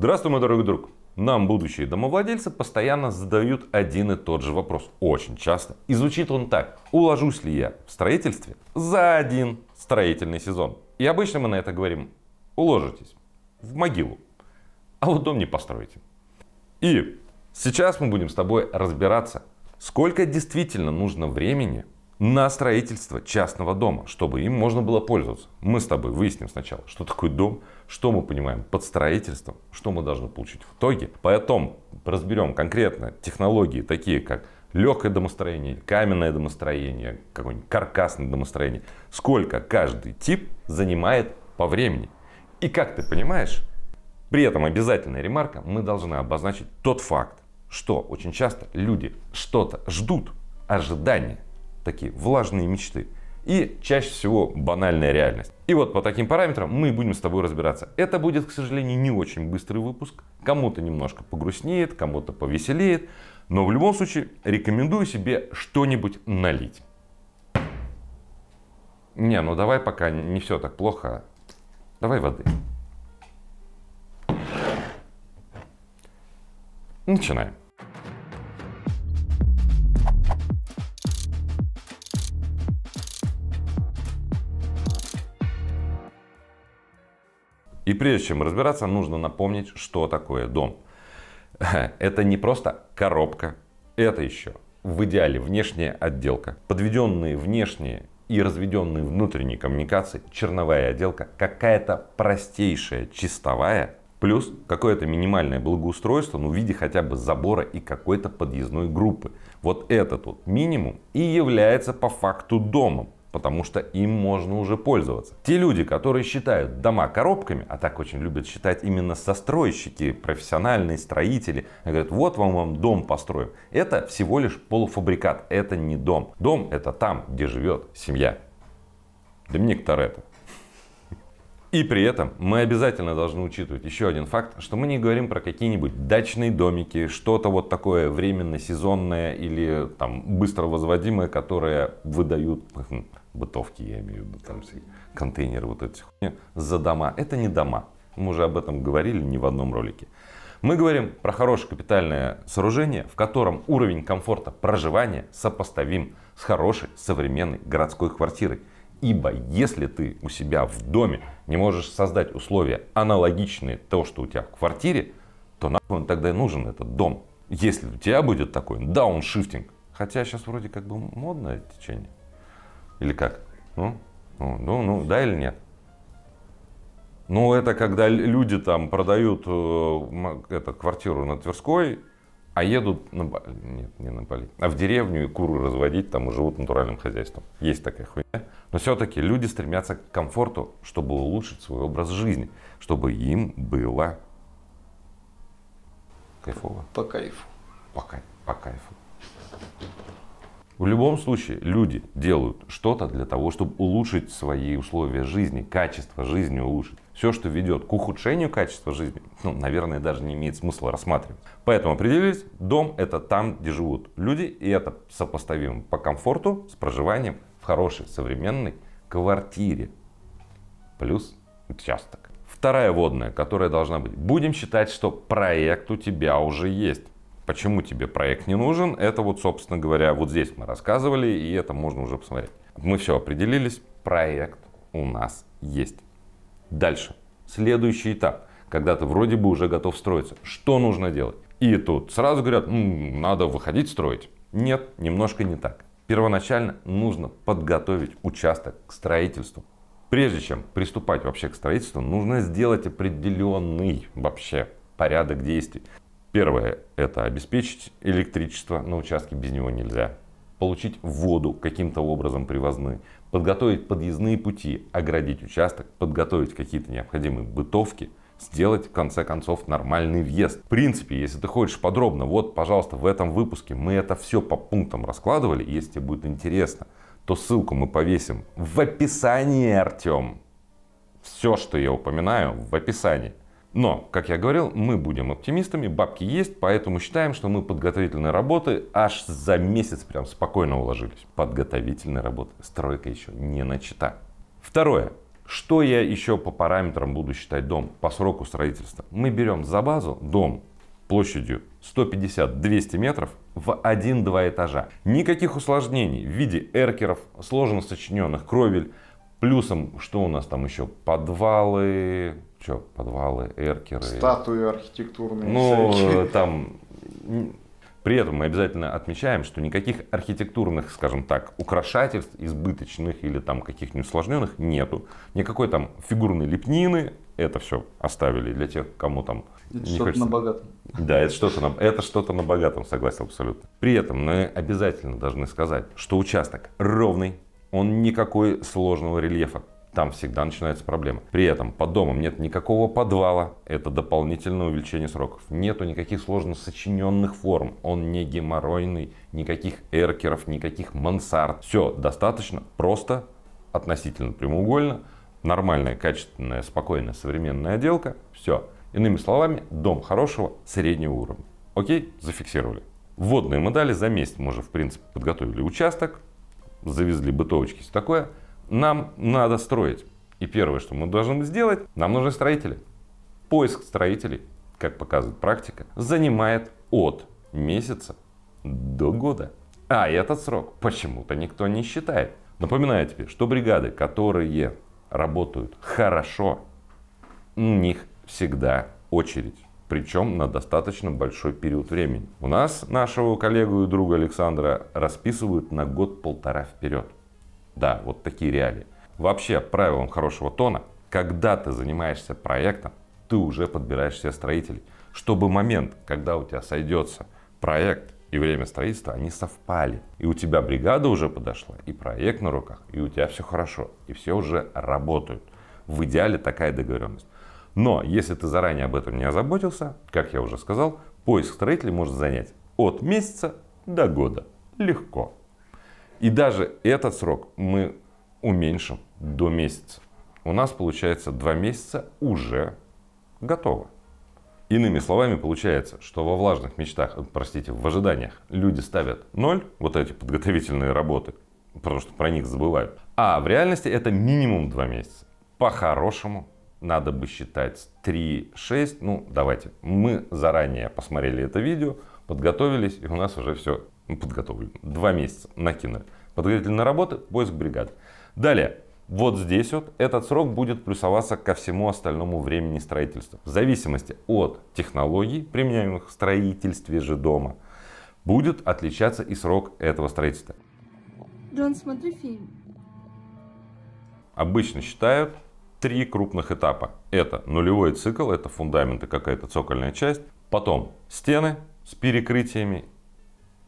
Здравствуй, мой дорогой друг. Нам, будущие домовладельцы, постоянно задают один и тот же вопрос. Очень часто. И звучит он так. Уложусь ли я в строительстве за один строительный сезон? И обычно мы на это говорим. Уложитесь. В могилу. А вот дом не построите. И сейчас мы будем с тобой разбираться, сколько действительно нужно времени на строительство частного дома, чтобы им можно было пользоваться. Мы с тобой выясним сначала, что такое дом, что мы понимаем под строительством, что мы должны получить в итоге. Потом разберем конкретно технологии, такие как легкое домостроение, каменное домостроение, какое-нибудь каркасное домостроение, сколько каждый тип занимает по времени. И как ты понимаешь, при этом обязательная ремарка, мы должны обозначить тот факт, что очень часто люди что-то ждут, ожидания такие влажные мечты и чаще всего банальная реальность. И вот по таким параметрам мы будем с тобой разбираться. Это будет, к сожалению, не очень быстрый выпуск. Кому-то немножко погрустнеет, кому-то повеселеет. Но в любом случае рекомендую себе что-нибудь налить. Не, ну давай пока не все так плохо. А давай воды. Начинаем. И прежде чем разбираться, нужно напомнить, что такое дом. Это не просто коробка, это еще в идеале внешняя отделка. Подведенные внешние и разведенные внутренние коммуникации, черновая отделка, какая-то простейшая чистовая, плюс какое-то минимальное благоустройство, ну в виде хотя бы забора и какой-то подъездной группы. Вот этот вот минимум и является по факту домом потому что им можно уже пользоваться. Те люди, которые считают дома коробками, а так очень любят считать именно состройщики, профессиональные строители, говорят, вот вам, вам дом построим. Это всего лишь полуфабрикат, это не дом. Дом это там, где живет семья. Доминик Торетто. И при этом мы обязательно должны учитывать еще один факт, что мы не говорим про какие-нибудь дачные домики, что-то вот такое временно сезонное или там быстро возводимое, которое выдают хм, бытовки, я имею в виду, там все контейнеры, вот эти за дома. Это не дома. Мы уже об этом говорили не в одном ролике. Мы говорим про хорошее капитальное сооружение, в котором уровень комфорта проживания сопоставим с хорошей современной городской квартирой. Ибо если ты у себя в доме не можешь создать условия аналогичные того, что у тебя в квартире, то нахуй он тогда и нужен этот дом. Если у тебя будет такой дауншифтинг, хотя сейчас вроде как бы модное течение, или как? Ну, ну, ну, ну, да или нет? Ну, это когда люди там продают э, это, квартиру на Тверской, а едут на нет, не на Бали, а в деревню и куры разводить там и живут натуральным хозяйством. Есть такая хуйня. Но все-таки люди стремятся к комфорту, чтобы улучшить свой образ жизни, чтобы им было кайфово. По кайфу. По, по кайфу. В любом случае, люди делают что-то для того, чтобы улучшить свои условия жизни, качество жизни улучшить. Все, что ведет к ухудшению качества жизни, ну, наверное, даже не имеет смысла рассматривать. Поэтому определились, дом это там, где живут люди, и это сопоставимо по комфорту с проживанием в хорошей современной квартире. Плюс участок. Вторая водная, которая должна быть. Будем считать, что проект у тебя уже есть. Почему тебе проект не нужен? Это вот, собственно говоря, вот здесь мы рассказывали, и это можно уже посмотреть. Мы все определились, проект у нас есть. Дальше. Следующий этап, когда ты вроде бы уже готов строиться. Что нужно делать? И тут сразу говорят, М, надо выходить строить. Нет, немножко не так. Первоначально нужно подготовить участок к строительству. Прежде чем приступать вообще к строительству, нужно сделать определенный вообще порядок действий. Первое – это обеспечить электричество на участке, без него нельзя. Получить воду каким-то образом привозны, подготовить подъездные пути, оградить участок, подготовить какие-то необходимые бытовки, сделать в конце концов нормальный въезд. В принципе, если ты хочешь подробно, вот, пожалуйста, в этом выпуске мы это все по пунктам раскладывали, если тебе будет интересно, то ссылку мы повесим в описании, Артем. Все, что я упоминаю, в описании. Но, как я говорил, мы будем оптимистами, бабки есть, поэтому считаем, что мы подготовительные работы аж за месяц прям спокойно уложились. Подготовительные работы, стройка еще не начата. Второе. Что я еще по параметрам буду считать дом по сроку строительства? Мы берем за базу дом площадью 150-200 метров в 1-2 этажа. Никаких усложнений в виде эркеров, сложно сочиненных кровель, плюсом, что у нас там еще, подвалы, что, подвалы, эркеры. Статуи архитектурные. Ну, всякие. Э, там... При этом мы обязательно отмечаем, что никаких архитектурных, скажем так, украшательств избыточных или там каких-нибудь усложненных нету. Никакой там фигурной лепнины, это все оставили для тех, кому там... Это что-то хочется... на богатом. Да, это что-то на, это что-то на богатом, согласен абсолютно. При этом мы обязательно должны сказать, что участок ровный, он никакой сложного рельефа там всегда начинается проблема. При этом под домом нет никакого подвала, это дополнительное увеличение сроков. Нету никаких сложно сочиненных форм, он не геморройный, никаких эркеров, никаких мансард. Все достаточно просто, относительно прямоугольно, нормальная, качественная, спокойная, современная отделка, все. Иными словами, дом хорошего среднего уровня. Окей, зафиксировали. Вводные мы за месяц, мы уже в принципе подготовили участок, завезли бытовочки, все такое – нам надо строить. И первое, что мы должны сделать, нам нужны строители. Поиск строителей, как показывает практика, занимает от месяца до года. А этот срок почему-то никто не считает. Напоминаю тебе, что бригады, которые работают хорошо, у них всегда очередь. Причем на достаточно большой период времени. У нас нашего коллегу и друга Александра расписывают на год-полтора вперед. Да, вот такие реалии. Вообще, правилом хорошего тона, когда ты занимаешься проектом, ты уже подбираешь себе строителей, чтобы момент, когда у тебя сойдется проект и время строительства, они совпали. И у тебя бригада уже подошла, и проект на руках, и у тебя все хорошо, и все уже работают. В идеале такая договоренность. Но если ты заранее об этом не озаботился, как я уже сказал, поиск строителей может занять от месяца до года. Легко. И даже этот срок мы уменьшим до месяца. У нас получается два месяца уже готово. Иными словами, получается, что во влажных мечтах, э, простите, в ожиданиях люди ставят ноль, вот эти подготовительные работы, потому что про них забывают. А в реальности это минимум два месяца. По-хорошему надо бы считать 3-6. Ну, давайте, мы заранее посмотрели это видео, подготовились, и у нас уже все ну, подготовлен, два месяца накинули. Подготовительные работы, поиск бригад. Далее, вот здесь вот этот срок будет плюсоваться ко всему остальному времени строительства. В зависимости от технологий, применяемых в строительстве же дома, будет отличаться и срок этого строительства. Джон, смотри фильм. Обычно считают три крупных этапа. Это нулевой цикл, это фундамент и какая-то цокольная часть. Потом стены с перекрытиями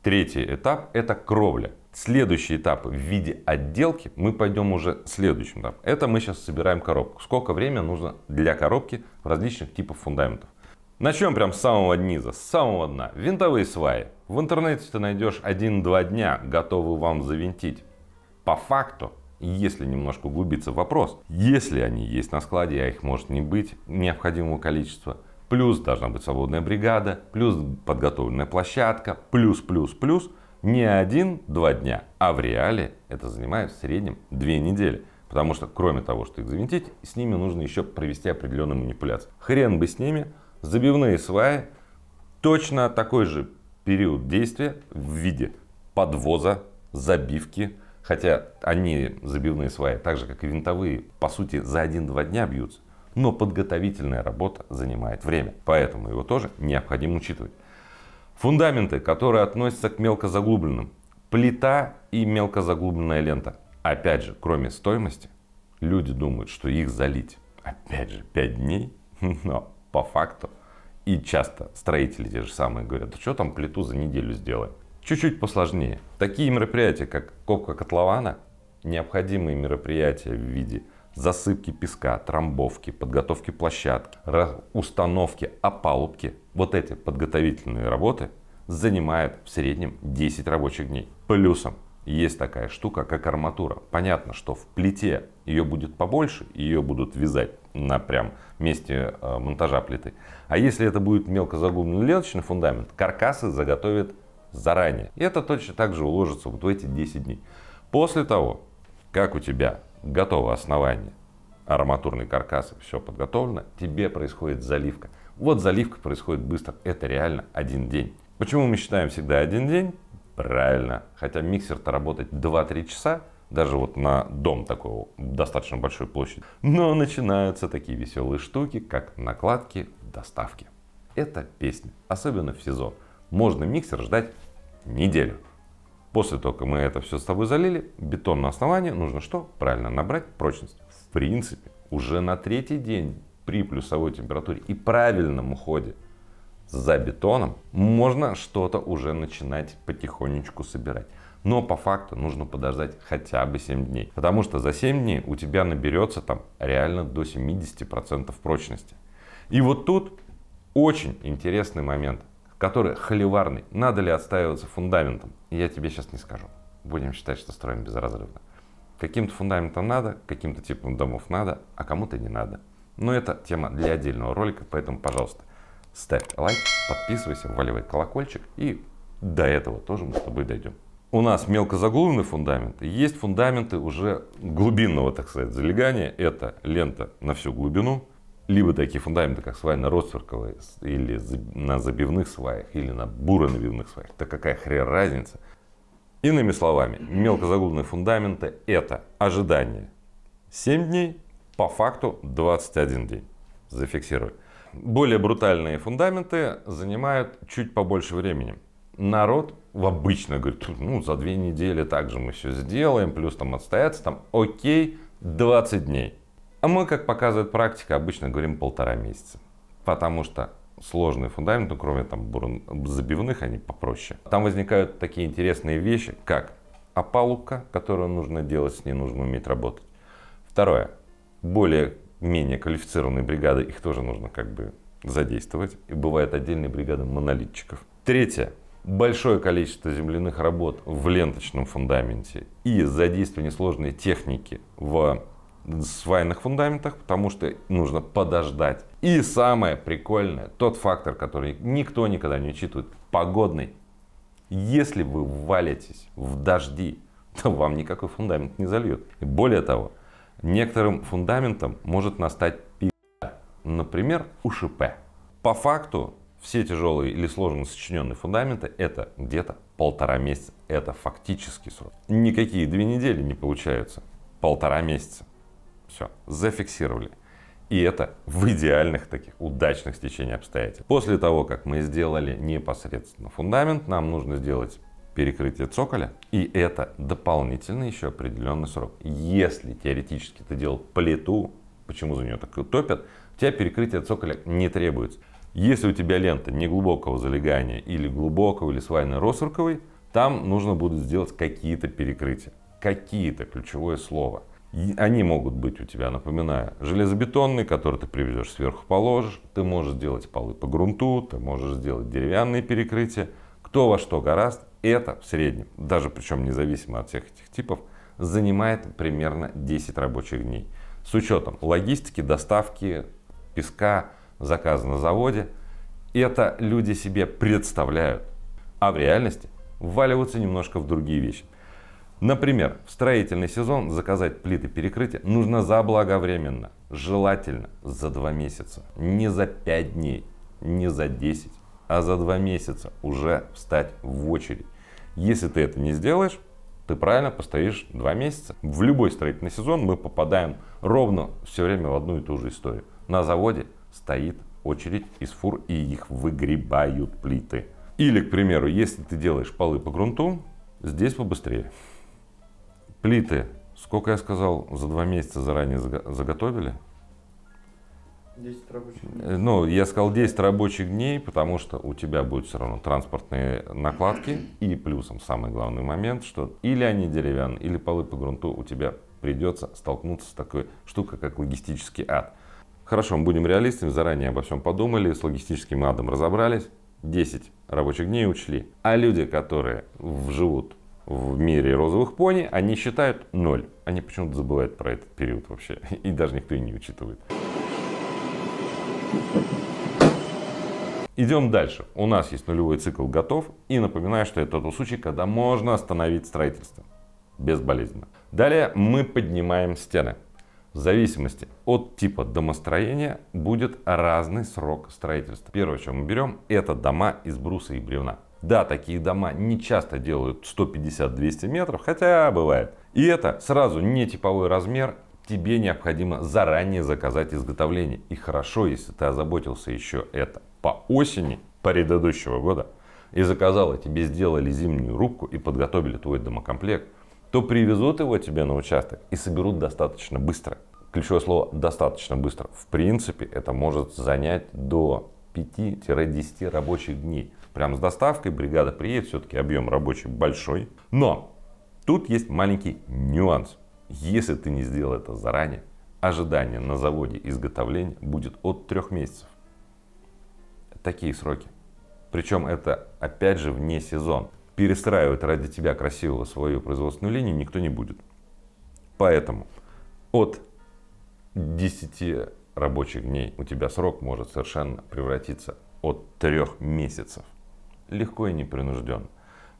Третий этап – это кровля. Следующий этап в виде отделки мы пойдем уже следующим этапом. Это мы сейчас собираем коробку. Сколько времени нужно для коробки различных типов фундаментов. Начнем прям с самого низа, с самого дна. Винтовые сваи. В интернете ты найдешь 1-2 дня, готовы вам завинтить. По факту, если немножко углубиться вопрос, если они есть на складе, а их может не быть необходимого количества – плюс должна быть свободная бригада, плюс подготовленная площадка, плюс, плюс, плюс. Не один-два дня, а в реале это занимает в среднем две недели. Потому что, кроме того, что их завинтить, с ними нужно еще провести определенную манипуляцию. Хрен бы с ними, забивные сваи, точно такой же период действия в виде подвоза, забивки. Хотя они, забивные сваи, так же как и винтовые, по сути за один-два дня бьются но подготовительная работа занимает время, поэтому его тоже необходимо учитывать. Фундаменты, которые относятся к мелкозаглубленным, плита и мелкозаглубленная лента. Опять же, кроме стоимости, люди думают, что их залить, опять же, 5 дней, но по факту и часто строители те же самые говорят, да что там плиту за неделю сделаем. Чуть-чуть посложнее. Такие мероприятия, как копка котлована, необходимые мероприятия в виде засыпки песка, трамбовки, подготовки площадки, установки, опалубки, вот эти подготовительные работы занимают в среднем 10 рабочих дней. Плюсом есть такая штука, как арматура. Понятно, что в плите ее будет побольше, ее будут вязать на прям месте э, монтажа плиты. А если это будет мелко загубленный ленточный фундамент, каркасы заготовят заранее. И это точно так же уложится вот в эти 10 дней. После того, как у тебя готово основание, арматурный каркас, все подготовлено, тебе происходит заливка. Вот заливка происходит быстро, это реально один день. Почему мы считаем всегда один день? Правильно, хотя миксер-то работает 2-3 часа, даже вот на дом такой достаточно большой площади. Но начинаются такие веселые штуки, как накладки доставки. Это песня, особенно в сезон. Можно миксер ждать неделю. После того, как мы это все с тобой залили, бетон на основание, нужно что? Правильно, набрать прочность. В принципе, уже на третий день при плюсовой температуре и правильном уходе за бетоном можно что-то уже начинать потихонечку собирать. Но по факту нужно подождать хотя бы 7 дней. Потому что за 7 дней у тебя наберется там реально до 70% прочности. И вот тут очень интересный момент который холиварный. Надо ли отстаиваться фундаментом? Я тебе сейчас не скажу. Будем считать, что строим безразрывно. Каким-то фундаментом надо, каким-то типом домов надо, а кому-то не надо. Но это тема для отдельного ролика, поэтому, пожалуйста, ставь лайк, подписывайся, вваливай колокольчик и до этого тоже мы с тобой дойдем. У нас мелко заглубленный фундамент, есть фундаменты уже глубинного, так сказать, залегания. Это лента на всю глубину, либо такие фундаменты, как сваи на ростверковой или на забивных сваях, или на буронабивных сваях. Да какая хрен разница? Иными словами, мелкозагубные фундаменты – это ожидание 7 дней, по факту 21 день. Зафиксирую. Более брутальные фундаменты занимают чуть побольше времени. Народ в обычно говорит, ну за две недели также мы все сделаем, плюс там отстояться, там окей, 20 дней. А мы, как показывает практика, обычно говорим полтора месяца. Потому что сложный фундамент, ну, кроме там бурн... забивных, они попроще. Там возникают такие интересные вещи, как опалубка, которую нужно делать, с ней нужно уметь работать. Второе, более-менее квалифицированные бригады, их тоже нужно как бы задействовать. И бывают отдельные бригады монолитчиков. Третье, большое количество земляных работ в ленточном фундаменте и задействование сложной техники в свайных фундаментах, потому что нужно подождать. И самое прикольное, тот фактор, который никто никогда не учитывает, погодный. Если вы валитесь в дожди, то вам никакой фундамент не зальет. И более того, некоторым фундаментам может настать пи***. Например, у ШП. По факту все тяжелые или сложно сочиненные фундаменты это где-то полтора месяца. Это фактический срок. Никакие две недели не получаются. Полтора месяца. Все, зафиксировали. И это в идеальных таких удачных стечениях обстоятельств. После того, как мы сделали непосредственно фундамент, нам нужно сделать перекрытие цоколя. И это дополнительно еще определенный срок. Если теоретически ты делал плиту, почему за нее так топят, у тебя перекрытие цоколя не требуется. Если у тебя лента неглубокого залегания или глубокого или свайно-росурковой, там нужно будет сделать какие-то перекрытия. Какие-то ключевое слово – они могут быть у тебя, напоминаю, железобетонные, которые ты привезешь сверху положишь, ты можешь сделать полы по грунту, ты можешь сделать деревянные перекрытия. Кто во что гораст, это в среднем, даже причем независимо от всех этих типов, занимает примерно 10 рабочих дней. С учетом логистики, доставки песка, заказа на заводе, это люди себе представляют, а в реальности вваливаются немножко в другие вещи. Например, в строительный сезон заказать плиты перекрытия нужно заблаговременно, желательно за два месяца, не за пять дней, не за десять, а за два месяца уже встать в очередь. Если ты это не сделаешь, ты правильно постоишь два месяца. В любой строительный сезон мы попадаем ровно все время в одну и ту же историю. На заводе стоит очередь из фур и их выгребают плиты. Или, к примеру, если ты делаешь полы по грунту, здесь побыстрее. Плиты, сколько я сказал, за два месяца заранее заготовили? 10 рабочих дней. Э, ну, я сказал 10 рабочих дней, потому что у тебя будут все равно транспортные накладки. И плюсом самый главный момент, что или они деревянные, или полы по грунту у тебя придется столкнуться с такой штукой, как логистический ад. Хорошо, мы будем реалистами, заранее обо всем подумали, с логистическим адом разобрались, 10 рабочих дней учли. А люди, которые живут в мире розовых пони, они считают ноль. Они почему-то забывают про этот период вообще. И даже никто и не учитывает. Идем дальше. У нас есть нулевой цикл готов. И напоминаю, что это тот случай, когда можно остановить строительство. Безболезненно. Далее мы поднимаем стены. В зависимости от типа домостроения будет разный срок строительства. Первое, что мы берем, это дома из бруса и бревна. Да, такие дома не часто делают 150-200 метров, хотя бывает. И это сразу не типовой размер, тебе необходимо заранее заказать изготовление. И хорошо, если ты озаботился еще это по осени предыдущего года и заказал, и тебе сделали зимнюю рубку и подготовили твой домокомплект, то привезут его тебе на участок и соберут достаточно быстро. Ключевое слово «достаточно быстро». В принципе, это может занять до 5-10 рабочих дней прям с доставкой, бригада приедет, все-таки объем рабочий большой. Но тут есть маленький нюанс. Если ты не сделал это заранее, ожидание на заводе изготовления будет от трех месяцев. Такие сроки. Причем это опять же вне сезон. Перестраивать ради тебя красивого свою производственную линию никто не будет. Поэтому от 10 рабочих дней у тебя срок может совершенно превратиться от трех месяцев легко и непринужденно.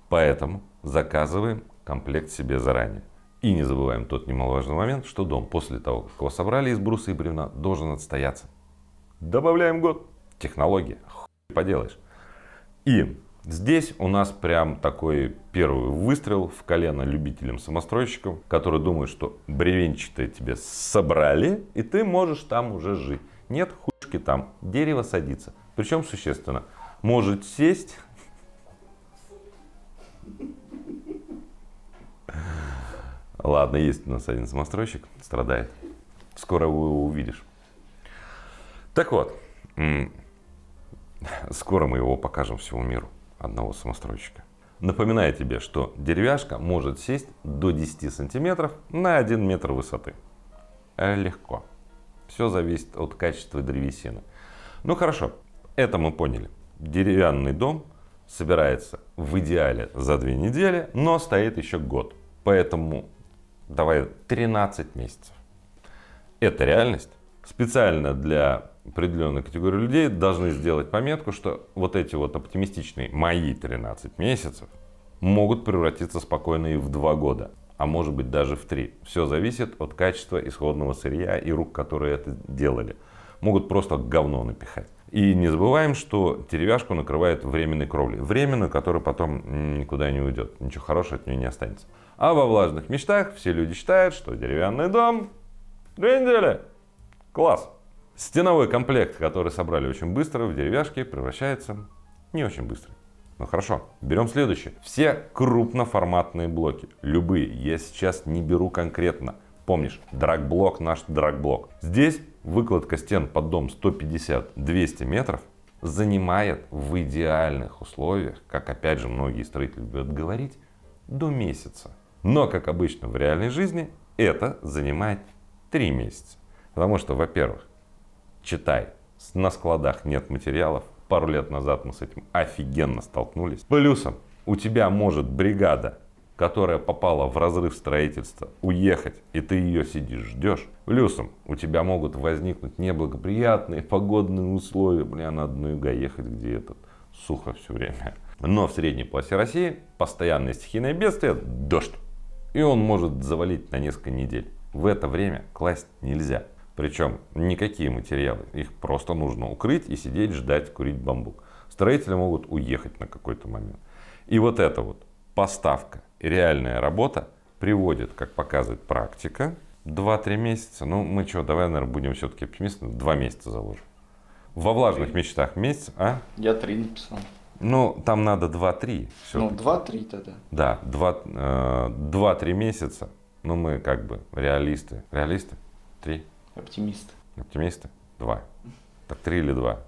Поэтому заказываем комплект себе заранее. И не забываем тот немаловажный момент, что дом после того, как его собрали из бруса и бревна, должен отстояться. Добавляем год. Технология. Хуй поделаешь. И здесь у нас прям такой первый выстрел в колено любителям-самостройщикам, которые думают, что бревенчатое тебе собрали, и ты можешь там уже жить. Нет, хуйшки там. Дерево садится. Причем существенно. Может сесть Ладно, есть у нас один самостройщик, страдает. Скоро его увидишь. Так вот, скоро мы его покажем всему миру, одного самостройщика. Напоминаю тебе, что деревяшка может сесть до 10 сантиметров на 1 метр высоты. Э, легко. Все зависит от качества древесины. Ну хорошо, это мы поняли. Деревянный дом собирается в идеале за две недели, но стоит еще год. Поэтому давай 13 месяцев. Это реальность. Специально для определенной категории людей должны сделать пометку, что вот эти вот оптимистичные мои 13 месяцев могут превратиться спокойно и в 2 года, а может быть даже в 3. Все зависит от качества исходного сырья и рук, которые это делали. Могут просто говно напихать. И не забываем, что деревяшку накрывает временной кровлей. Временную, которая потом никуда не уйдет. Ничего хорошего от нее не останется. А во влажных мечтах все люди считают, что деревянный дом две недели. Класс. Стеновой комплект, который собрали очень быстро, в деревяшке превращается не очень быстро. Ну хорошо, берем следующее. Все крупноформатные блоки, любые. Я сейчас не беру конкретно. Помнишь, драгблок наш драгблок. Здесь выкладка стен под дом 150-200 метров занимает в идеальных условиях, как опять же многие строители любят говорить, до месяца. Но, как обычно в реальной жизни, это занимает 3 месяца. Потому что, во-первых, читай, на складах нет материалов. Пару лет назад мы с этим офигенно столкнулись. Плюсом у тебя может бригада которая попала в разрыв строительства, уехать, и ты ее сидишь, ждешь. Плюсом у тебя могут возникнуть неблагоприятные погодные условия. Бля, надо на юга ехать, где этот сухо все время. Но в средней полосе России постоянное стихийное бедствие – дождь. И он может завалить на несколько недель. В это время класть нельзя. Причем никакие материалы. Их просто нужно укрыть и сидеть, ждать, курить бамбук. Строители могут уехать на какой-то момент. И вот это вот поставка реальная работа приводит, как показывает практика, 2-3 месяца. Ну, мы что, давай, наверное, будем все-таки оптимистами, 2 месяца заложим. Во влажных 3. мечтах месяц, а? Я 3 написал. Ну, там надо 2-3. Ну, 2-3 тогда. Да, 2-3 э, месяца. Ну, мы как бы реалисты. Реалисты? 3. Оптимисты. Оптимисты? 2. Так 3 или 2?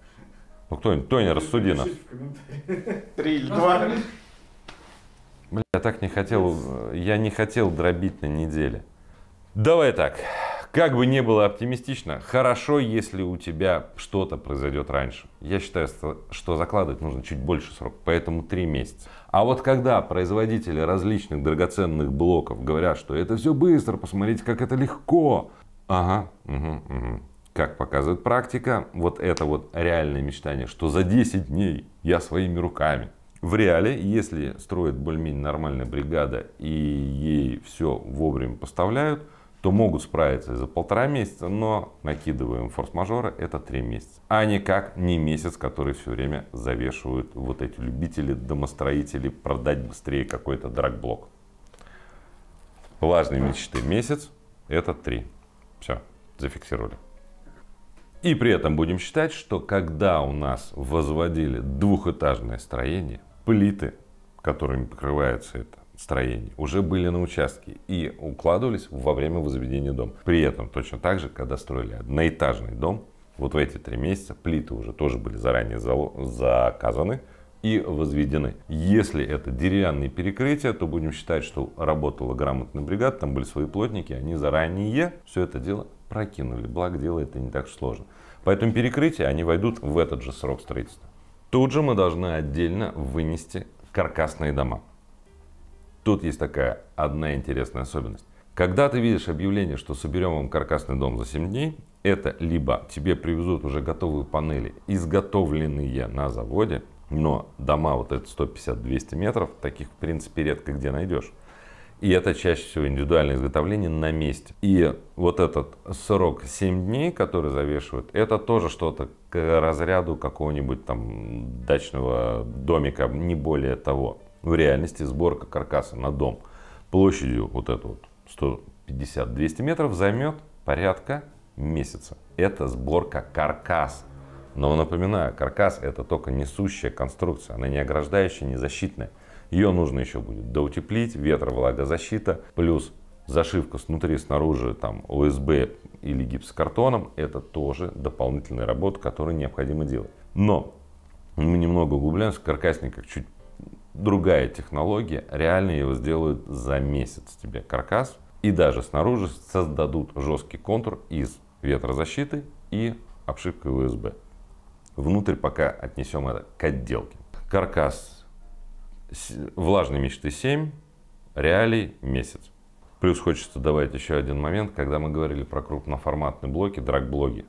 Ну, кто-нибудь, кто не рассуди нас. Три или два. Ну, Бля, я так не хотел, я не хотел дробить на неделе. Давай так, как бы не было оптимистично, хорошо, если у тебя что-то произойдет раньше. Я считаю, что закладывать нужно чуть больше срок, поэтому три месяца. А вот когда производители различных драгоценных блоков говорят, что это все быстро, посмотрите, как это легко. Ага, угу, угу. Как показывает практика, вот это вот реальное мечтание, что за 10 дней я своими руками в реале, если строит более-менее нормальная бригада и ей все вовремя поставляют, то могут справиться за полтора месяца, но накидываем форс-мажоры, это три месяца. А никак не месяц, который все время завешивают вот эти любители, домостроители, продать быстрее какой-то драгблок. Влажные мечты месяц, это три. Все, зафиксировали. И при этом будем считать, что когда у нас возводили двухэтажное строение, плиты, которыми покрывается это строение, уже были на участке и укладывались во время возведения дома. При этом точно так же, когда строили одноэтажный дом, вот в эти три месяца плиты уже тоже были заранее заказаны и возведены. Если это деревянные перекрытия, то будем считать, что работала грамотная бригада, там были свои плотники, они заранее все это дело прокинули. Благо дело это не так сложно. Поэтому перекрытия, они войдут в этот же срок строительства. Тут же мы должны отдельно вынести каркасные дома. Тут есть такая одна интересная особенность. Когда ты видишь объявление, что соберем вам каркасный дом за 7 дней, это либо тебе привезут уже готовые панели, изготовленные на заводе, но дома вот это 150-200 метров, таких в принципе редко где найдешь. И это чаще всего индивидуальное изготовление на месте. И вот этот срок 7 дней, который завешивают, это тоже что-то к разряду какого-нибудь там дачного домика, не более того. В реальности сборка каркаса на дом площадью вот эту вот 150-200 метров займет порядка месяца. Это сборка каркаса. Но напоминаю, каркас это только несущая конструкция, она не ограждающая, не защитная. Ее нужно еще будет доутеплить, ветро, влагозащита, плюс зашивка снутри, снаружи, там, ОСБ или гипсокартоном, это тоже дополнительная работа, которую необходимо делать. Но мы немного углубляемся, в каркасниках чуть другая технология, реально его сделают за месяц тебе каркас, и даже снаружи создадут жесткий контур из ветрозащиты и обшивкой УСБ. Внутрь пока отнесем это к отделке. Каркас влажной мечты 7, реалий месяц. Плюс хочется добавить еще один момент, когда мы говорили про крупноформатные блоки, драгблоги.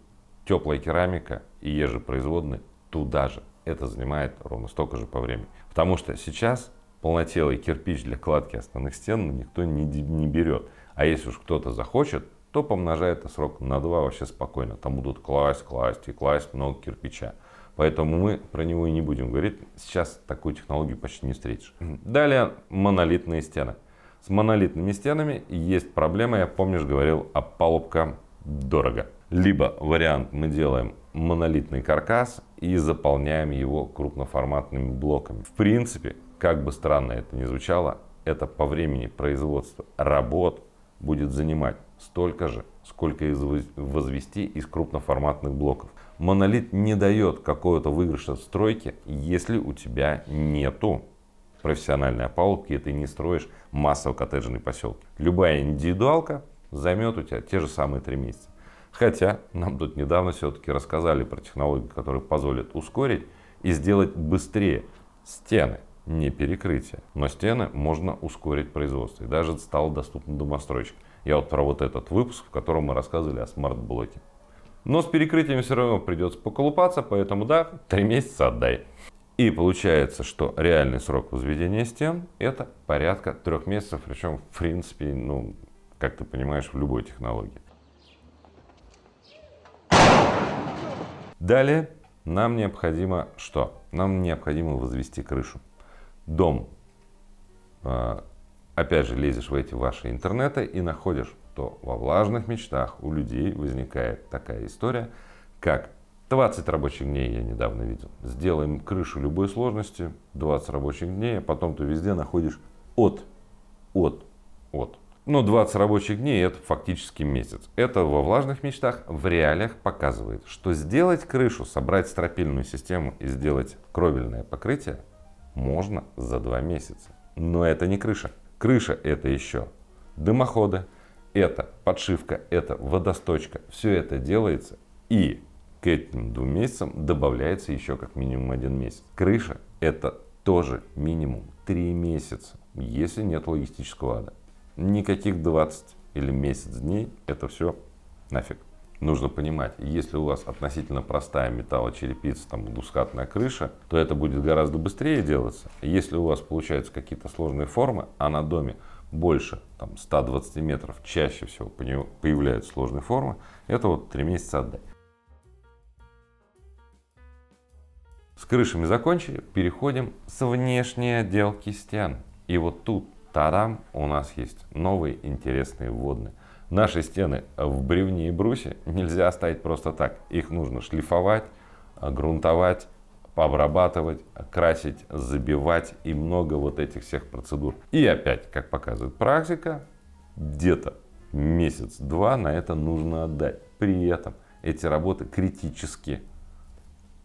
Теплая керамика и ежепроизводные туда же. Это занимает ровно столько же по времени. Потому что сейчас полнотелый кирпич для кладки основных стен никто не, не берет. А если уж кто-то захочет, то помножает это срок на 2 вообще спокойно. Там будут класть, класть и класть много кирпича. Поэтому мы про него и не будем говорить. Сейчас такую технологию почти не встретишь. Далее монолитные стены. С монолитными стенами есть проблема, я помнишь говорил, опалубка а дорого. Либо вариант мы делаем монолитный каркас и заполняем его крупноформатными блоками. В принципе, как бы странно это ни звучало, это по времени производства работ будет занимать столько же, сколько из возвести из крупноформатных блоков. Монолит не дает какого-то выигрыша в стройке, если у тебя нету профессиональной опалубки, и ты не строишь массово коттеджные поселки. Любая индивидуалка займет у тебя те же самые три месяца. Хотя нам тут недавно все-таки рассказали про технологии, которые позволят ускорить и сделать быстрее стены, не перекрытие. Но стены можно ускорить производство. И даже стал доступен домостройщик. Я вот про вот этот выпуск, в котором мы рассказывали о смарт-блоке. Но с перекрытиями все равно придется поколупаться, поэтому да, 3 месяца отдай. И получается, что реальный срок возведения стен это порядка трех месяцев, причем в принципе, ну, как ты понимаешь, в любой технологии. Далее нам необходимо что? Нам необходимо возвести крышу. Дом. А, опять же, лезешь в эти ваши интернеты и находишь то во влажных мечтах у людей возникает такая история, как 20 рабочих дней я недавно видел. Сделаем крышу любой сложности, 20 рабочих дней, а потом ты везде находишь от, от, от. Но 20 рабочих дней это фактически месяц. Это во влажных мечтах в реалиях показывает, что сделать крышу, собрать стропильную систему и сделать кровельное покрытие можно за 2 месяца. Но это не крыша. Крыша это еще дымоходы, это подшивка, это водосточка, все это делается и к этим двум месяцам добавляется еще как минимум один месяц. Крыша это тоже минимум три месяца, если нет логистического ада. Никаких 20 или месяц дней, это все нафиг. Нужно понимать, если у вас относительно простая металлочерепица, там двускатная крыша, то это будет гораздо быстрее делаться. Если у вас получаются какие-то сложные формы, а на доме больше там, 120 метров чаще всего появляются сложные формы, это вот 3 месяца отдай. С крышами закончили, переходим с внешней отделки стен. И вот тут, тарам, у нас есть новые интересные вводные. Наши стены в бревне и брусе нельзя оставить просто так. Их нужно шлифовать, грунтовать, обрабатывать, красить, забивать и много вот этих всех процедур. И опять, как показывает практика, где-то месяц-два на это нужно отдать. При этом эти работы критически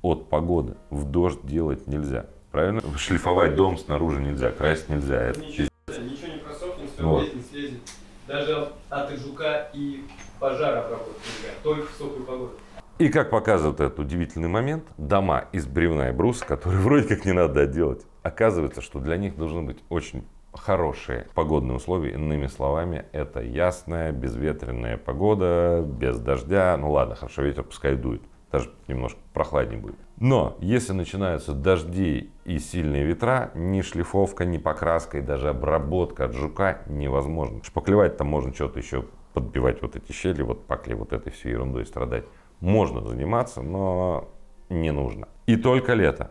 от погоды. В дождь делать нельзя. Правильно? Шлифовать дом снаружи нельзя, красить нельзя. Это ничего, ничего не просохнет, все вот. не слезет. Даже от жука и пожара обработать нельзя. Только в сухую погоду. И как показывает этот удивительный момент, дома из бревна и бруса, которые вроде как не надо отделать, оказывается, что для них должны быть очень хорошие погодные условия. Иными словами, это ясная, безветренная погода, без дождя. Ну ладно, хорошо, ветер пускай дует. Даже немножко прохладнее будет. Но если начинаются дожди и сильные ветра, ни шлифовка, ни покраска и даже обработка от жука невозможно. Шпаклевать там можно что-то еще подбивать вот эти щели, вот пакли, вот этой всей ерундой страдать. Можно заниматься, но не нужно. И только лето.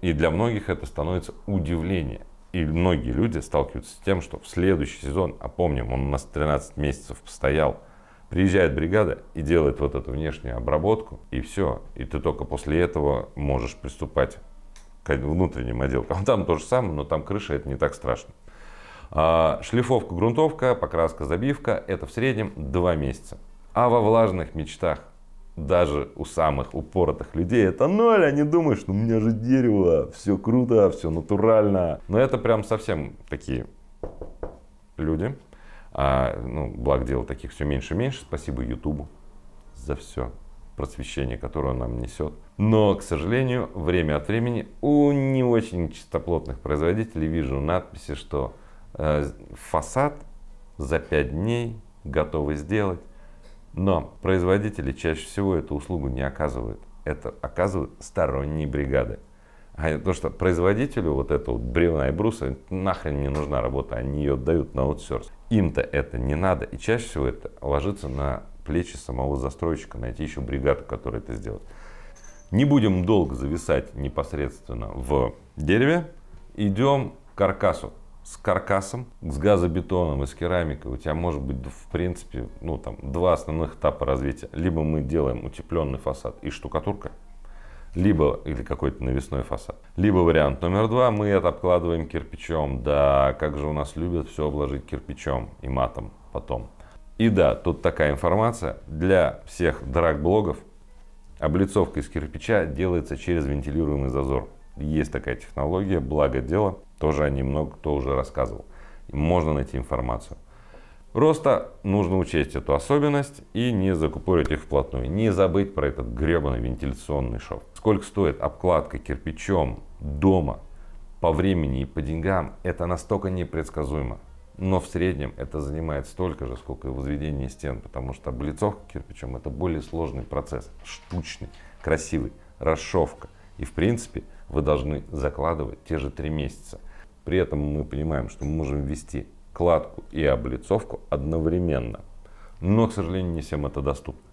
И для многих это становится удивление. И многие люди сталкиваются с тем, что в следующий сезон, а помним, он у нас 13 месяцев постоял, приезжает бригада и делает вот эту внешнюю обработку, и все. И ты только после этого можешь приступать к внутренним отделкам. Там то же самое, но там крыша, это не так страшно. А, Шлифовка, грунтовка, покраска, забивка – это в среднем 2 месяца. А во влажных мечтах даже у самых упоротых людей это ноль, они думают, что у меня же дерево, все круто, все натурально. Но это прям совсем такие люди. А, ну, благ дело таких все меньше и меньше. Спасибо Ютубу за все просвещение, которое он нам несет. Но, к сожалению, время от времени у не очень чистоплотных производителей вижу надписи, что э, фасад за 5 дней готовы сделать но производители чаще всего эту услугу не оказывают. Это оказывают сторонние бригады. А то, что производителю вот этого вот бревна и бруса нахрен не нужна работа, они ее отдают на аутсорс. Им-то это не надо. И чаще всего это ложится на плечи самого застройщика, найти еще бригаду, которая это сделает. Не будем долго зависать непосредственно в дереве. Идем к каркасу с каркасом, с газобетоном и с керамикой у тебя может быть, в принципе, ну, там, два основных этапа развития. Либо мы делаем утепленный фасад и штукатурка, либо или какой-то навесной фасад. Либо вариант номер два, мы это обкладываем кирпичом. Да, как же у нас любят все обложить кирпичом и матом потом. И да, тут такая информация для всех драг-блогов. Облицовка из кирпича делается через вентилируемый зазор. Есть такая технология, благо дело. Тоже о нем много кто уже рассказывал. Можно найти информацию. Роста нужно учесть эту особенность и не закупорить их вплотную. Не забыть про этот гребаный вентиляционный шов. Сколько стоит обкладка кирпичом дома по времени и по деньгам, это настолько непредсказуемо. Но в среднем это занимает столько же, сколько и возведение стен, потому что облицовка кирпичом это более сложный процесс, штучный, красивый, расшовка. И в принципе вы должны закладывать те же три месяца – при этом мы понимаем, что мы можем ввести кладку и облицовку одновременно. Но, к сожалению, не всем это доступно.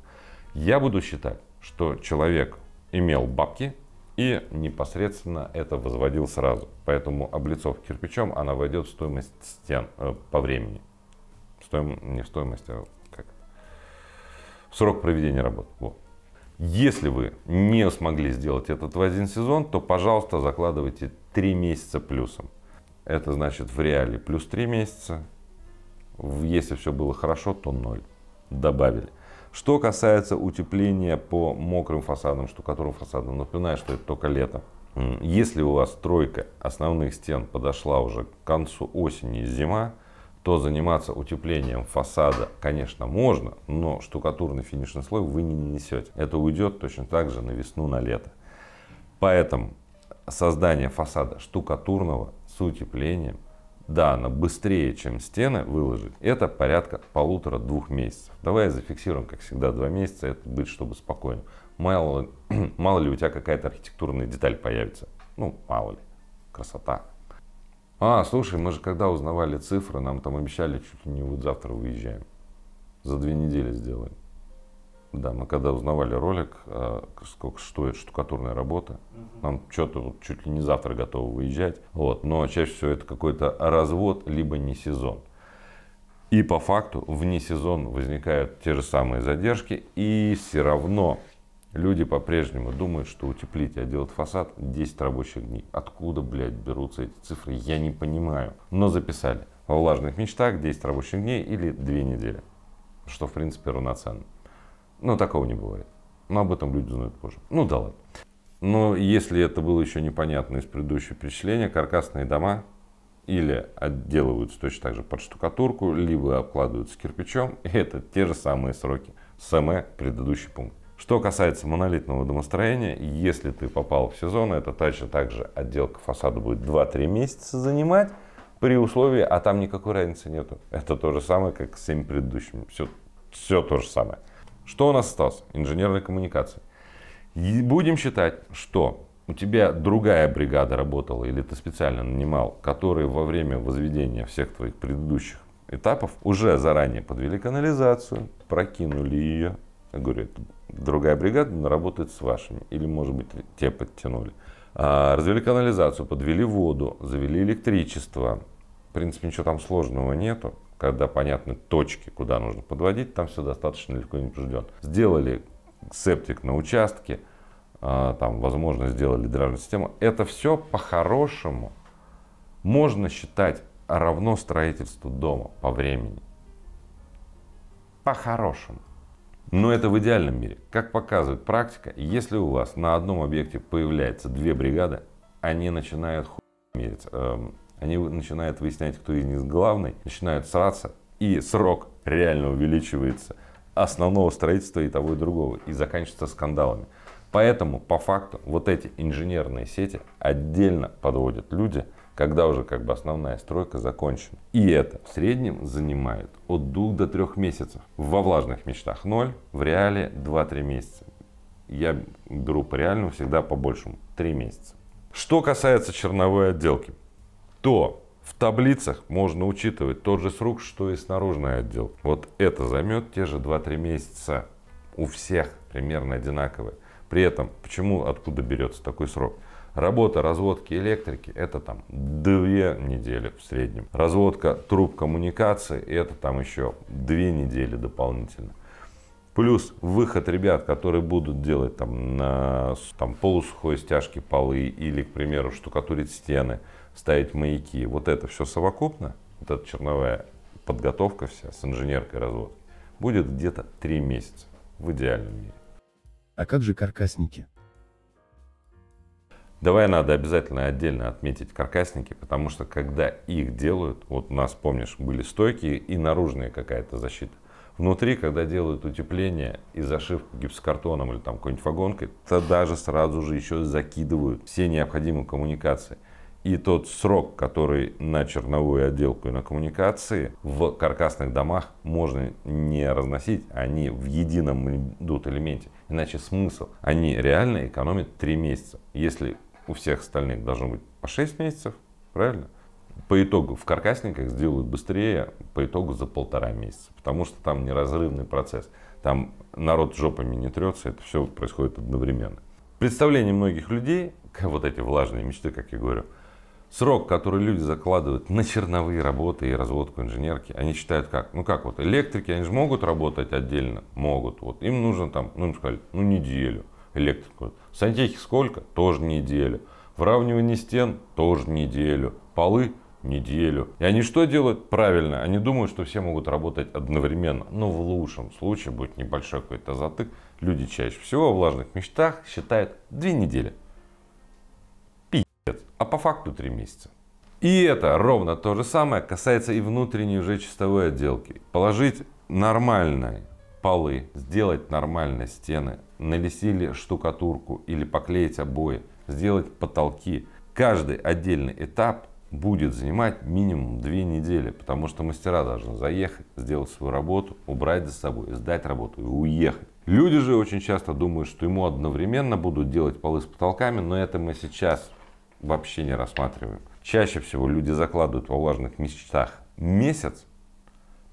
Я буду считать, что человек имел бабки и непосредственно это возводил сразу. Поэтому облицовка кирпичом, она войдет в стоимость стен э, по времени. Стоим, не в стоимость, а как? В срок проведения работ. Вот. Если вы не смогли сделать этот в один сезон, то, пожалуйста, закладывайте 3 месяца плюсом. Это значит в реале плюс 3 месяца. Если все было хорошо, то 0. Добавили. Что касается утепления по мокрым фасадам, штукатурным фасадам, напоминаю, что это только лето. Если у вас стройка основных стен подошла уже к концу осени и зима, то заниматься утеплением фасада, конечно, можно, но штукатурный финишный слой вы не нанесете. Это уйдет точно так же на весну, на лето. Поэтому создание фасада штукатурного с утеплением, да, она быстрее, чем стены выложить, это порядка полутора-двух месяцев. Давай зафиксируем, как всегда, два месяца, это будет, чтобы спокойно. Мало, мало ли у тебя какая-то архитектурная деталь появится. Ну, мало ли. Красота. А, слушай, мы же когда узнавали цифры, нам там обещали, чуть ли не вот завтра выезжаем. За две недели сделаем. Да, мы когда узнавали ролик, э, сколько стоит штукатурная работа, угу. нам что-то чуть ли не завтра готовы выезжать. Вот, но чаще всего это какой-то развод, либо не сезон. И по факту вне сезон возникают те же самые задержки, и все равно люди по-прежнему думают, что утеплить, и отделать фасад 10 рабочих дней. Откуда, блядь, берутся эти цифры, я не понимаю. Но записали. Во влажных мечтах 10 рабочих дней или 2 недели. Что, в принципе, равноценно. Ну такого не бывает. Но ну, об этом люди знают позже. Ну да ладно. Но если это было еще непонятно из предыдущего перечисления, каркасные дома или отделываются точно так же под штукатурку, либо обкладываются кирпичом, и это те же самые сроки. СМ предыдущий пункт. Что касается монолитного домостроения, если ты попал в сезон, это также также отделка фасада будет 2-3 месяца занимать, при условии, а там никакой разницы нету. Это то же самое, как с всеми предыдущими. Все, все то же самое. Что у нас осталось? Инженерные коммуникации. И будем считать, что у тебя другая бригада работала, или ты специально нанимал, которые во время возведения всех твоих предыдущих этапов уже заранее подвели канализацию, прокинули ее. Я говорю, это другая бригада работает с вашими, или, может быть, те подтянули. А, развели канализацию, подвели воду, завели электричество. В принципе, ничего там сложного нету когда понятны точки, куда нужно подводить, там все достаточно легко и непринужденно. Сделали септик на участке, а, там, возможно, сделали дренажную систему. Это все по-хорошему можно считать равно строительству дома по времени. По-хорошему. Но это в идеальном мире. Как показывает практика, если у вас на одном объекте появляется две бригады, они начинают хуй мерить. Эм, они начинают выяснять, кто из них главный, начинают сраться, и срок реально увеличивается основного строительства и того и другого, и заканчивается скандалами. Поэтому, по факту, вот эти инженерные сети отдельно подводят люди, когда уже как бы основная стройка закончена. И это в среднем занимает от двух до трех месяцев. Во влажных мечтах ноль, в реале 2-3 месяца. Я беру по реальному всегда по большему, 3 месяца. Что касается черновой отделки, то в таблицах можно учитывать тот же срок, что и снаружный отдел. Вот это займет те же 2-3 месяца. У всех примерно одинаковые. При этом, почему, откуда берется такой срок? Работа разводки электрики – это там две недели в среднем. Разводка труб коммуникации – это там еще две недели дополнительно. Плюс выход ребят, которые будут делать там на там, полусухой стяжке полы или, к примеру, штукатурить стены – ставить маяки. Вот это все совокупно, вот эта черновая подготовка вся с инженеркой разводки, будет где-то 3 месяца в идеальном мире. А как же каркасники? Давай надо обязательно отдельно отметить каркасники, потому что когда их делают, вот у нас, помнишь, были стойки и наружная какая-то защита. Внутри, когда делают утепление и зашивку гипсокартоном или там какой-нибудь фагонкой, то даже сразу же еще закидывают все необходимые коммуникации. И тот срок, который на черновую отделку и на коммуникации в каркасных домах можно не разносить, они в едином идут элементе. Иначе смысл. Они реально экономят 3 месяца. Если у всех остальных должно быть по 6 месяцев, правильно? по итогу в каркасниках сделают быстрее, по итогу за полтора месяца, потому что там неразрывный процесс. Там народ жопами не трется, это все происходит одновременно. Представление многих людей, вот эти влажные мечты, как я говорю, срок, который люди закладывают на черновые работы и разводку инженерки, они считают как? Ну как вот, электрики, они же могут работать отдельно? Могут. Вот им нужно там, ну им сказали, ну неделю электрику. В сколько? Тоже неделю. Вравнивание стен? Тоже неделю. Полы? Неделю. И они что делают? Правильно, они думают, что все могут работать одновременно. Но в лучшем случае будет небольшой какой-то затык. Люди чаще всего в влажных мечтах считают две недели а по факту 3 месяца. И это ровно то же самое касается и внутренней уже чистовой отделки. Положить нормальные полы, сделать нормальные стены, нанести штукатурку или поклеить обои, сделать потолки. Каждый отдельный этап будет занимать минимум две недели, потому что мастера должны заехать, сделать свою работу, убрать за собой, сдать работу и уехать. Люди же очень часто думают, что ему одновременно будут делать полы с потолками, но это мы сейчас вообще не рассматриваем. Чаще всего люди закладывают во влажных мечтах месяц,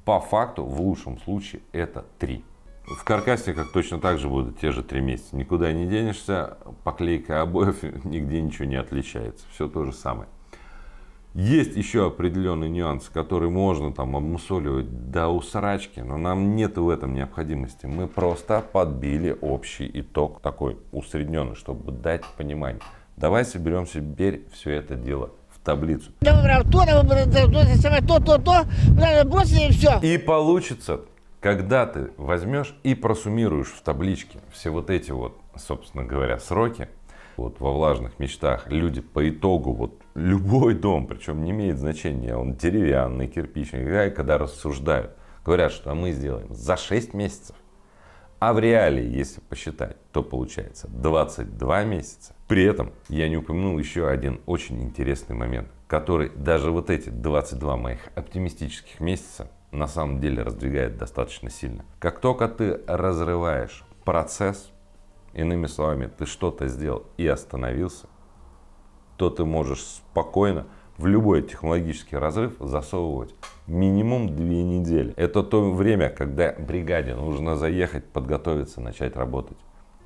по факту в лучшем случае это три. В каркасниках точно так же будут те же три месяца. Никуда не денешься, поклейка обоев нигде ничего не отличается. Все то же самое. Есть еще определенные нюансы, которые можно там обмусоливать до усрачки, но нам нет в этом необходимости. Мы просто подбили общий итог такой усредненный, чтобы дать понимание. Давай соберем Сибирь все это дело в таблицу. и И получится, когда ты возьмешь и просуммируешь в табличке все вот эти вот, собственно говоря, сроки, вот во влажных мечтах люди по итогу, вот любой дом, причем не имеет значения, он деревянный, кирпичный, когда рассуждают, говорят, что мы сделаем за 6 месяцев, а в реалии, если посчитать, то получается 22 месяца. При этом я не упомянул еще один очень интересный момент, который даже вот эти 22 моих оптимистических месяца на самом деле раздвигает достаточно сильно. Как только ты разрываешь процесс, иными словами, ты что-то сделал и остановился, то ты можешь спокойно в любой технологический разрыв засовывать минимум две недели. Это то время, когда бригаде нужно заехать, подготовиться, начать работать.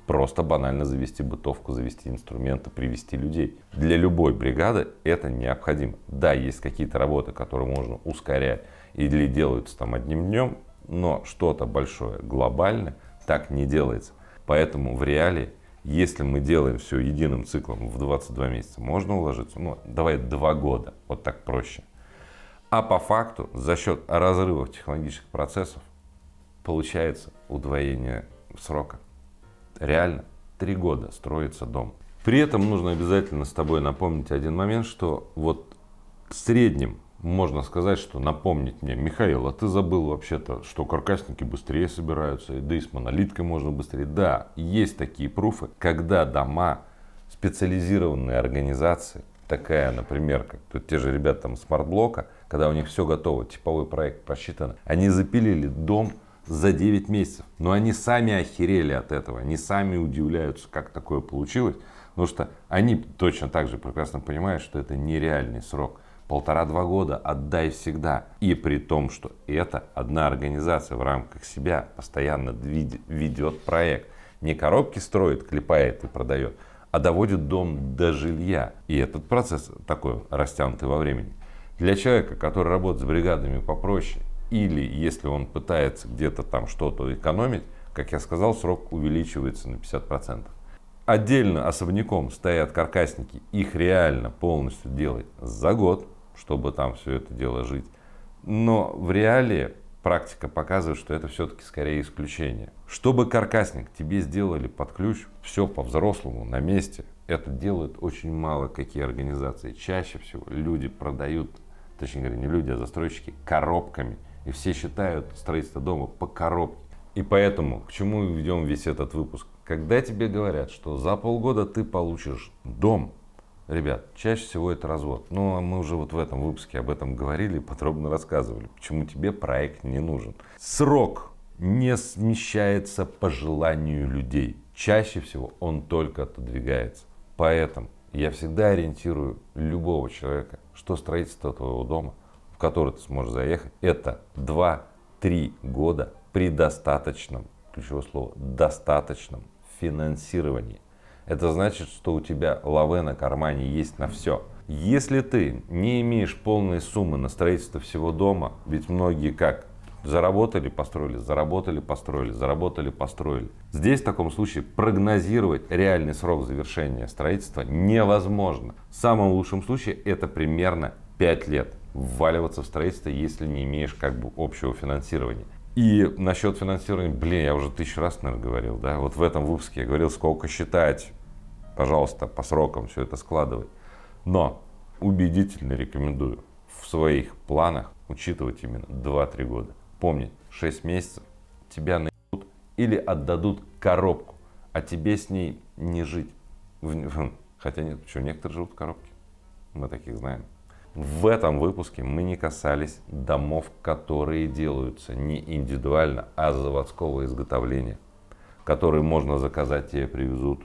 Просто банально завести бытовку, завести инструменты, привести людей. Для любой бригады это необходимо. Да, есть какие-то работы, которые можно ускорять или делаются там одним днем, но что-то большое, глобальное так не делается. Поэтому в реалии если мы делаем все единым циклом в 22 месяца, можно уложиться? Ну, давай 2 года, вот так проще. А по факту за счет разрывов технологических процессов получается удвоение срока. Реально, 3 года строится дом. При этом нужно обязательно с тобой напомнить один момент, что вот в среднем можно сказать, что напомнить мне, Михаил, а ты забыл вообще-то, что каркасники быстрее собираются, и да и с монолиткой можно быстрее. Да, есть такие пруфы, когда дома, специализированные организации, такая, например, как тут те же ребята там смарт-блока, когда у них все готово, типовой проект просчитан, они запилили дом за 9 месяцев. Но они сами охерели от этого, они сами удивляются, как такое получилось, потому что они точно так же прекрасно понимают, что это нереальный срок – полтора-два года, отдай всегда. И при том, что это одна организация в рамках себя постоянно ведет проект. Не коробки строит, клепает и продает, а доводит дом до жилья. И этот процесс такой растянутый во времени. Для человека, который работает с бригадами попроще, или если он пытается где-то там что-то экономить, как я сказал, срок увеличивается на 50%. Отдельно особняком стоят каркасники, их реально полностью делать за год, чтобы там все это дело жить. Но в реале практика показывает, что это все-таки скорее исключение. Чтобы каркасник тебе сделали под ключ, все по-взрослому, на месте, это делают очень мало какие организации. Чаще всего люди продают, точнее говоря, не люди, а застройщики, коробками. И все считают строительство дома по коробке. И поэтому, к чему ведем весь этот выпуск? Когда тебе говорят, что за полгода ты получишь дом, ребят, чаще всего это развод. Но ну, а мы уже вот в этом выпуске об этом говорили подробно рассказывали, почему тебе проект не нужен. Срок не смещается по желанию людей. Чаще всего он только отодвигается. Поэтому я всегда ориентирую любого человека, что строительство твоего дома, в который ты сможешь заехать, это 2-3 года при достаточном, ключевое слово, достаточном финансировании. Это значит, что у тебя лаве на кармане есть на все. Если ты не имеешь полной суммы на строительство всего дома, ведь многие как заработали, построили, заработали, построили, заработали, построили. Здесь в таком случае прогнозировать реальный срок завершения строительства невозможно. В самом лучшем случае это примерно 5 лет вваливаться в строительство, если не имеешь как бы общего финансирования. И насчет финансирования, блин, я уже тысячу раз, наверное, говорил, да, вот в этом выпуске я говорил, сколько считать пожалуйста, по срокам все это складывай. Но убедительно рекомендую в своих планах учитывать именно 2-3 года. Помни, 6 месяцев тебя найдут или отдадут коробку, а тебе с ней не жить. Хм, хотя нет, почему некоторые живут в коробке? Мы таких знаем. В этом выпуске мы не касались домов, которые делаются не индивидуально, а заводского изготовления, которые можно заказать, тебе привезут,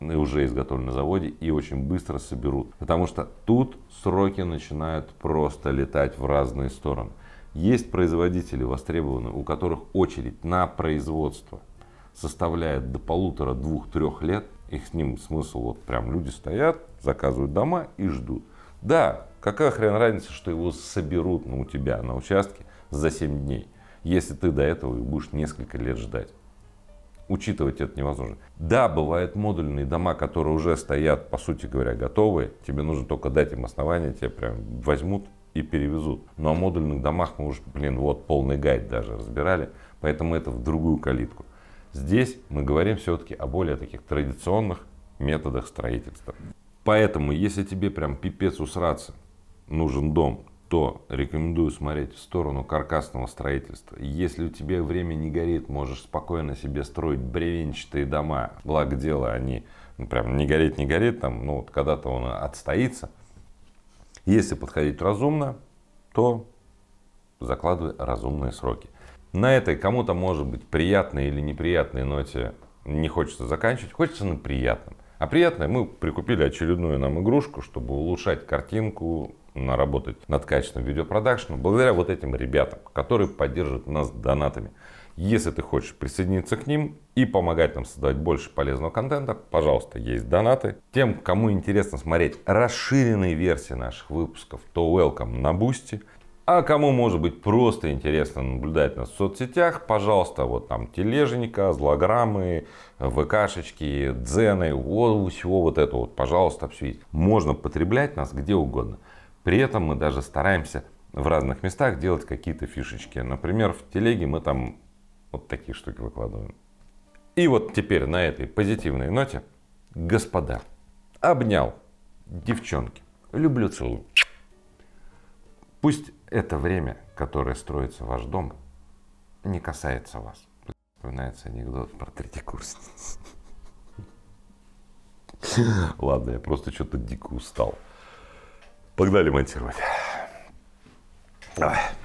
и уже изготовлен на заводе, и очень быстро соберут. Потому что тут сроки начинают просто летать в разные стороны. Есть производители востребованные, у которых очередь на производство составляет до полутора, двух, трех лет. Их с ним смысл, вот прям люди стоят, заказывают дома и ждут. Да, какая хрен разница, что его соберут ну, у тебя на участке за 7 дней, если ты до этого и будешь несколько лет ждать учитывать это невозможно. Да, бывают модульные дома, которые уже стоят, по сути говоря, готовые. Тебе нужно только дать им основания, тебе прям возьмут и перевезут. Но о модульных домах мы уже, блин, вот полный гайд даже разбирали, поэтому это в другую калитку. Здесь мы говорим все-таки о более таких традиционных методах строительства. Поэтому, если тебе прям пипец усраться, нужен дом, то рекомендую смотреть в сторону каркасного строительства. Если у тебя время не горит, можешь спокойно себе строить бревенчатые дома. Благо дело, они ну, прям не горит, не горит, там, ну вот когда-то он отстоится. Если подходить разумно, то закладывай разумные сроки. На этой кому-то может быть приятной или неприятной ноте не хочется заканчивать, хочется на приятном. А приятное мы прикупили очередную нам игрушку, чтобы улучшать картинку, работать над качественным видеопродакшеном благодаря вот этим ребятам, которые поддерживают нас донатами. Если ты хочешь присоединиться к ним и помогать нам создавать больше полезного контента, пожалуйста, есть донаты. Тем, кому интересно смотреть расширенные версии наших выпусков, то welcome на Бусти. А кому может быть просто интересно наблюдать нас в соцсетях, пожалуйста, вот там тележника, злограммы, ВКшечки, дзены, вот, всего вот это вот, пожалуйста, все есть. Можно потреблять нас где угодно. При этом мы даже стараемся в разных местах делать какие-то фишечки. Например, в телеге мы там вот такие штуки выкладываем. И вот теперь на этой позитивной ноте, господа, обнял девчонки. Люблю, целую. Пусть это время, которое строится ваш дом, не касается вас. Вспоминается анекдот про третий курс. Ладно, я просто что-то дико устал. Погнали монтировать. Давай.